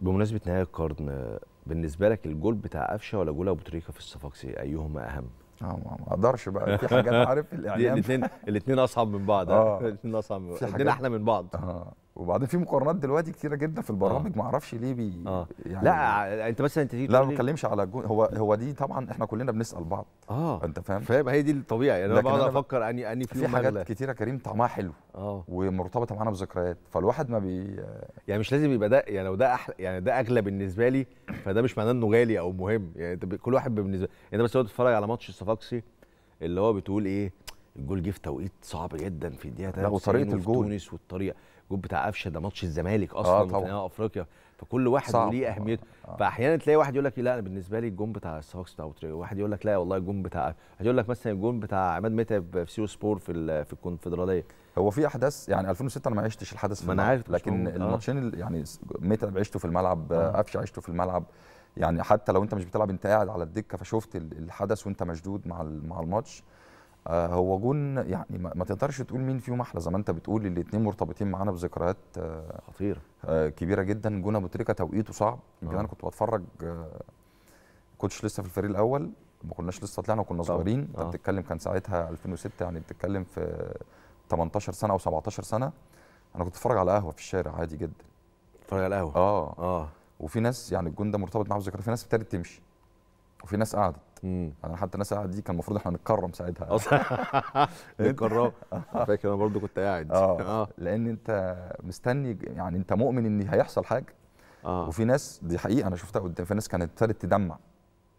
بمناسبه نهايه القرن بالنسبه لك الجول بتاع قفشه ولا جول ابو تريكه في الصفاقسي ايهما اهم؟ اه ما اقدرش بقى في حاجات عارف الاعلام الاثنين الاثنين اصعب من بعض اه الاثنين اصعب من بعض الاثنين احلى من بعض اه وبعدين في مقارنات دلوقتي كتيره جدا في البرامج آه. ما اعرفش ليه بي آه. يعني لا انت مثلا انت لا ما بتكلمش على جون هو هو دي طبعا احنا كلنا بنسال بعض اه انت فاهم فاهم هي دي الطبيعي يعني انا بقعد افكر اني اني في حاجات كتيره كريم طعمها حلو اه ومرتبطه معانا بذكريات فالواحد ما بي يعني مش لازم يبقى ده يعني لو ده أحلى يعني ده اغلى بالنسبه لي فده مش معناه انه غالي او مهم يعني انت كل واحد بالنسبه يعني انت بس لو بتتفرج على ماتش الصفاقسي اللي هو بتقول ايه الجول جه في توقيت صعب جدا في الدقيقه 93 وطريقه الجول تونس والطريقه الجول بتاع قفشه ده ماتش الزمالك آه، اصلا آه في نهائي افريقيا فكل واحد ليه اهميته آه،, آه. فاحيانا تلاقي واحد يقول لك لا انا بالنسبه لي الجول بتاع ساكس بتاع وطريقة. واحد يقول لك لا والله الجول بتاع هيقول لك مثلا الجول بتاع عماد متعب في سيرو سبور في في الكونفدراليه هو في احداث يعني 2006 انا ما عشتش الحدث في عارف لكن آه. الماتشين آه. يعني متعب عشته في الملعب قفشه آه. عشته في الملعب يعني حتى لو انت مش بتلعب انت قاعد على الدكه فشفت الحدث وانت مشدود مع مع الماتش آه، هو جون يعني ما تقدرش تقول مين فيهم احلى زي ما انت بتقول الاثنين مرتبطين معانا بذكريات آه، خطيره آه، كبيره جدا جون ابو تريكه توقيته صعب يمكن انا كنت بتفرج كنتش لسه في الفريق الاول ما كناش لسه طلعنا وكنا صغيرين انت بتتكلم كان ساعتها 2006 يعني بتتكلم في 18 سنه او 17 سنه انا كنت بتفرج على قهوه في الشارع عادي جدا بتفرج على قهوه اه اه وفي ناس يعني الجون ده مرتبط معاه بذكريات في ناس ابتدت تمشي وفي ناس قعدت انا حتى الناس قاعده دي كان المفروض احنا نتكرم ساعتها نتكرم يعني. فاكر انا برضو كنت قاعد اه, آه. لان انت مستني يعني انت مؤمن ان هيحصل حاجه آه. وفي ناس دي حقيقه انا شفتها قدام في ناس كانت ابتدت تدمع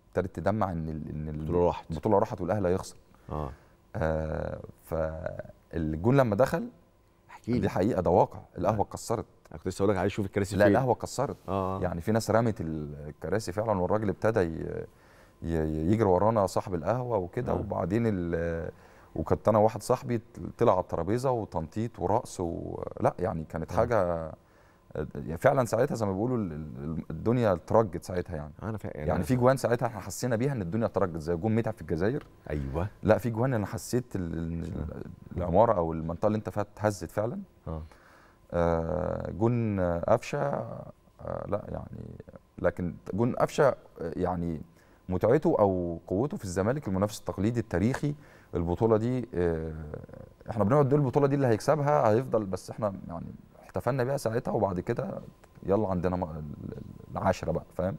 ابتدت تدمع ان ان البطوله راحت البطوله راحت والاهلي هيخسر اه, آه فالجون لما دخل احكي دي حقيقه ده واقع القهوه اتكسرت انا كنت لسه اقول لك عايز اشوف الكراسي لا القهوه اتكسرت آه،, آه. يعني في ناس رمت الكراسي فعلا والراجل ابتدى ي... يجري ورانا صاحب القهوه وكده نعم. وبعدين وكنت انا وواحد صاحبي طلع على الترابيزه وتنطيط ورقص لا يعني كانت نعم. حاجه فعلا ساعتها زي ما بيقولوا الدنيا اترجت ساعتها يعني انا فا... يعني في جوان ساعتها احنا حسينا بيها ان الدنيا اترجت زي جون متعب في الجزائر ايوه لا في جوان انا حسيت العماره او المنطقه اللي انت فيها اتهزت فعلا اه, آه جون قفشه آه لا يعني لكن جون قفشه يعني متعته او قوته في الزمالك المنافس التقليدي التاريخي البطوله دي آه، احنا بنقعد نقول البطوله دي اللي هيكسبها هيفضل بس احنا يعني احتفلنا بيها ساعتها وبعد كده يلا عندنا العاشره بقى فاهم